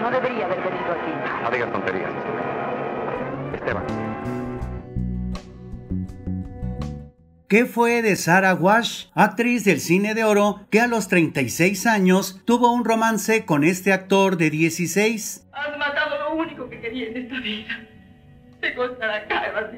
No debería haber venido aquí. No digas tonterías. Esteban. ¿Qué fue de Sarah Wash, actriz del cine de oro que a los 36 años tuvo un romance con este actor de 16? Has matado lo único que quería en esta vida. Te costará caro,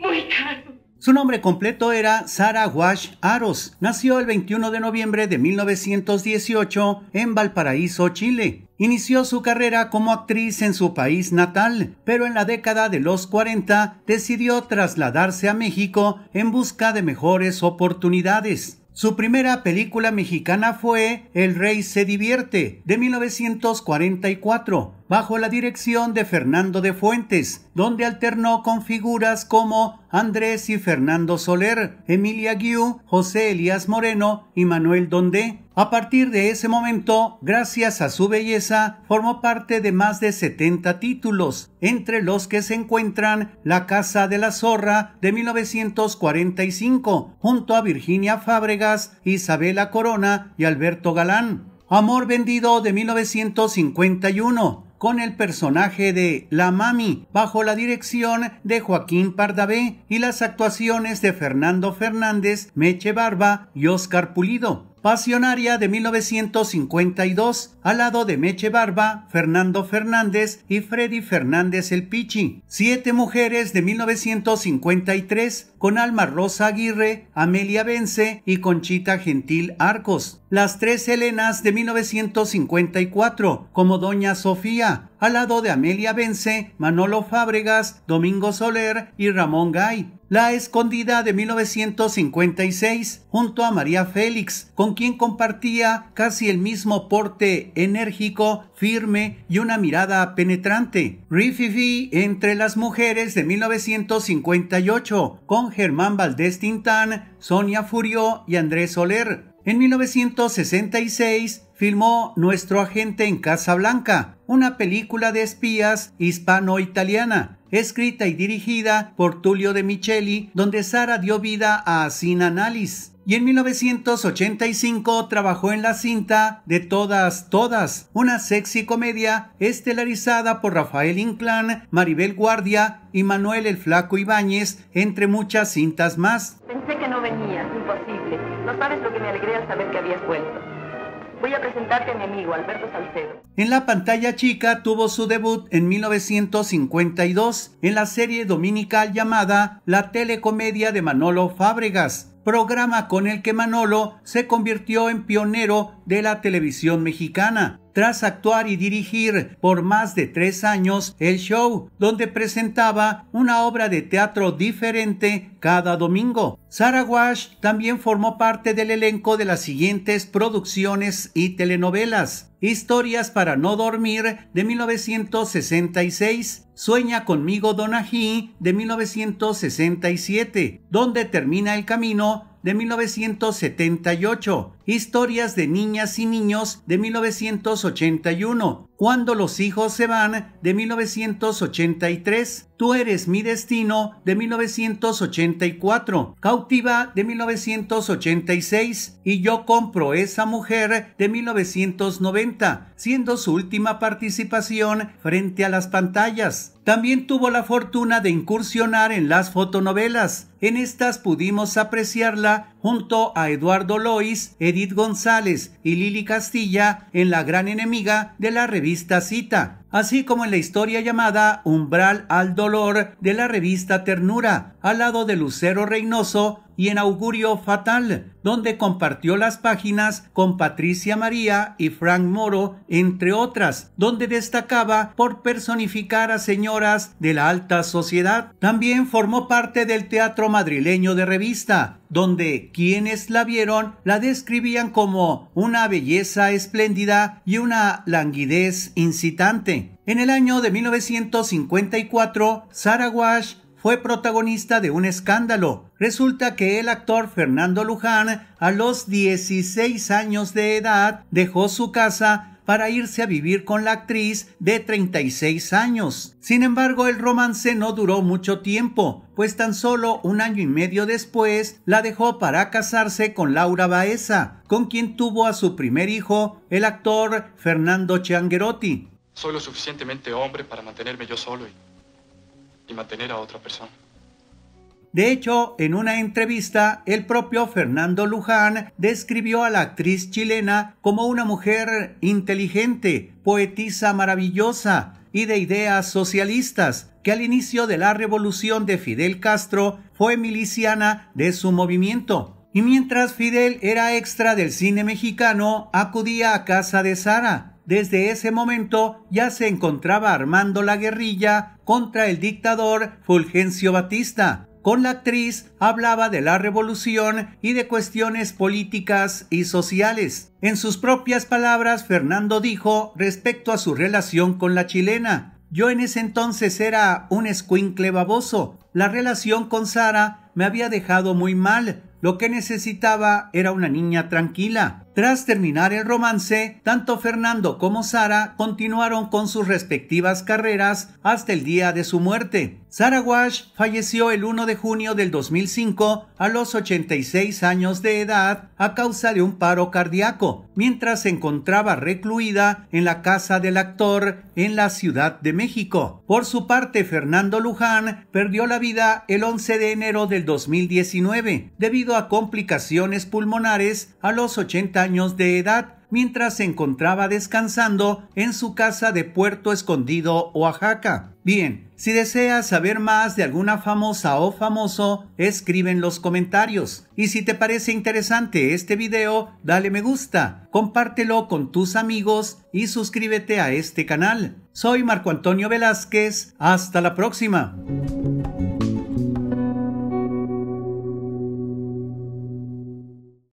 Muy caro. Su nombre completo era Sarah Wash Aros. Nació el 21 de noviembre de 1918 en Valparaíso, Chile. Inició su carrera como actriz en su país natal, pero en la década de los 40 decidió trasladarse a México en busca de mejores oportunidades. Su primera película mexicana fue El Rey se divierte, de 1944 bajo la dirección de Fernando de Fuentes, donde alternó con figuras como Andrés y Fernando Soler, Emilia Guiu, José Elías Moreno y Manuel Dondé. A partir de ese momento, gracias a su belleza, formó parte de más de 70 títulos, entre los que se encuentran La Casa de la Zorra de 1945, junto a Virginia Fábregas, Isabela Corona y Alberto Galán. Amor Vendido de 1951, con el personaje de La Mami, bajo la dirección de Joaquín Pardavé y las actuaciones de Fernando Fernández, Meche Barba y Oscar Pulido pasionaria de 1952, al lado de Meche Barba, Fernando Fernández y Freddy Fernández el Pichi. Siete mujeres de 1953, con Alma Rosa Aguirre, Amelia Bence y Conchita Gentil Arcos. Las tres Helenas de 1954, como Doña Sofía, al lado de Amelia Bence, Manolo Fábregas, Domingo Soler y Ramón Gay. La Escondida de 1956, junto a María Félix, con quien compartía casi el mismo porte enérgico firme y una mirada penetrante. Rififi entre las mujeres de 1958 con Germán Valdés Tintán, Sonia Furió y Andrés Soler. En 1966 filmó Nuestro agente en Casablanca, una película de espías hispano-italiana, escrita y dirigida por Tulio de Micheli, donde Sara dio vida a Sin Análisis y en 1985 trabajó en la cinta de Todas, Todas, una sexy comedia estelarizada por Rafael Inclán, Maribel Guardia y Manuel el Flaco Ibáñez, entre muchas cintas más. Pensé que no venías, imposible. No sabes lo que me alegré saber que habías vuelto. Voy a presentarte a mi amigo Alberto Salcedo. En la pantalla chica tuvo su debut en 1952 en la serie dominical llamada La Telecomedia de Manolo Fábregas programa con el que Manolo se convirtió en pionero de la televisión mexicana. Tras actuar y dirigir por más de tres años el show, donde presentaba una obra de teatro diferente cada domingo. Sarah Wash también formó parte del elenco de las siguientes producciones y telenovelas. Historias para no dormir de 1966, Sueña conmigo Donají de 1967, Donde termina el camino de 1978, Historias de Niñas y Niños de 1981, Cuando los hijos se van de 1983, Tú eres mi destino de 1984, Cautiva de 1986 y Yo compro esa mujer de 1990, siendo su última participación frente a las pantallas. También tuvo la fortuna de incursionar en las fotonovelas. En estas pudimos apreciarla junto a Eduardo Lois, González y Lili Castilla en La Gran Enemiga de la revista Cita así como en la historia llamada Umbral al Dolor de la revista Ternura, al lado de Lucero Reynoso y en Augurio Fatal, donde compartió las páginas con Patricia María y Frank Moro, entre otras, donde destacaba por personificar a señoras de la alta sociedad. También formó parte del teatro madrileño de revista, donde quienes la vieron la describían como una belleza espléndida y una languidez incitante. En el año de 1954, Sarah Wash fue protagonista de un escándalo. Resulta que el actor Fernando Luján, a los 16 años de edad, dejó su casa para irse a vivir con la actriz de 36 años. Sin embargo, el romance no duró mucho tiempo, pues tan solo un año y medio después la dejó para casarse con Laura Baeza, con quien tuvo a su primer hijo, el actor Fernando Chiangherotti. Soy lo suficientemente hombre para mantenerme yo solo y, y mantener a otra persona. De hecho, en una entrevista, el propio Fernando Luján describió a la actriz chilena como una mujer inteligente, poetisa maravillosa y de ideas socialistas, que al inicio de la revolución de Fidel Castro fue miliciana de su movimiento. Y mientras Fidel era extra del cine mexicano, acudía a casa de Sara, desde ese momento ya se encontraba armando la guerrilla contra el dictador Fulgencio Batista. Con la actriz hablaba de la revolución y de cuestiones políticas y sociales. En sus propias palabras, Fernando dijo respecto a su relación con la chilena, yo en ese entonces era un escuincle baboso. La relación con Sara me había dejado muy mal. Lo que necesitaba era una niña tranquila. Tras terminar el romance, tanto Fernando como Sara continuaron con sus respectivas carreras hasta el día de su muerte. Sara Wash falleció el 1 de junio del 2005 a los 86 años de edad a causa de un paro cardíaco, mientras se encontraba recluida en la casa del actor en la Ciudad de México. Por su parte, Fernando Luján perdió la vida el 11 de enero del 2019 debido a complicaciones pulmonares a los 80 años de edad, mientras se encontraba descansando en su casa de Puerto Escondido, Oaxaca. Bien, si deseas saber más de alguna famosa o famoso, escribe en los comentarios. Y si te parece interesante este video, dale me gusta, compártelo con tus amigos y suscríbete a este canal. Soy Marco Antonio Velázquez, hasta la próxima.